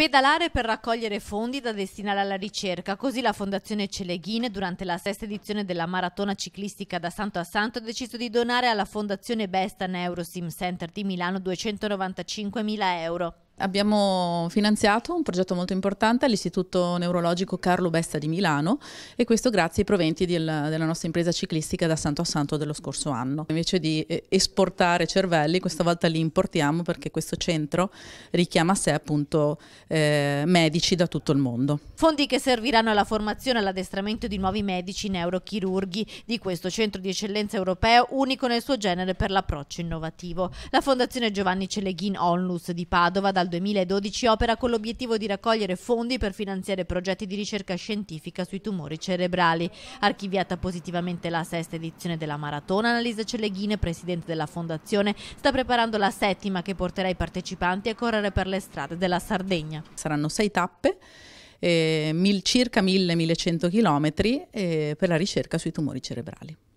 Pedalare per raccogliere fondi da destinare alla ricerca, così la Fondazione Celeghine durante la sesta edizione della maratona ciclistica da Santo a Santo ha deciso di donare alla Fondazione Besta Neurosim Center di Milano 295.000 euro. Abbiamo finanziato un progetto molto importante all'Istituto Neurologico Carlo Besta di Milano e questo grazie ai proventi del, della nostra impresa ciclistica da Santo a Santo dello scorso anno. Invece di eh, esportare cervelli, questa volta li importiamo perché questo centro richiama a sé appunto eh, medici da tutto il mondo. Fondi che serviranno alla formazione e all'addestramento di nuovi medici neurochirurghi di questo centro di eccellenza europeo unico nel suo genere per l'approccio innovativo. La Fondazione Giovanni Celeghin Onlus di Padova dal dal 2012 opera con l'obiettivo di raccogliere fondi per finanziare progetti di ricerca scientifica sui tumori cerebrali. Archiviata positivamente la sesta edizione della maratona, Annalisa Celeghine, presidente della fondazione, sta preparando la settima che porterà i partecipanti a correre per le strade della Sardegna. Saranno sei tappe. Eh, mil, circa 1000-1100 km eh, per la ricerca sui tumori cerebrali.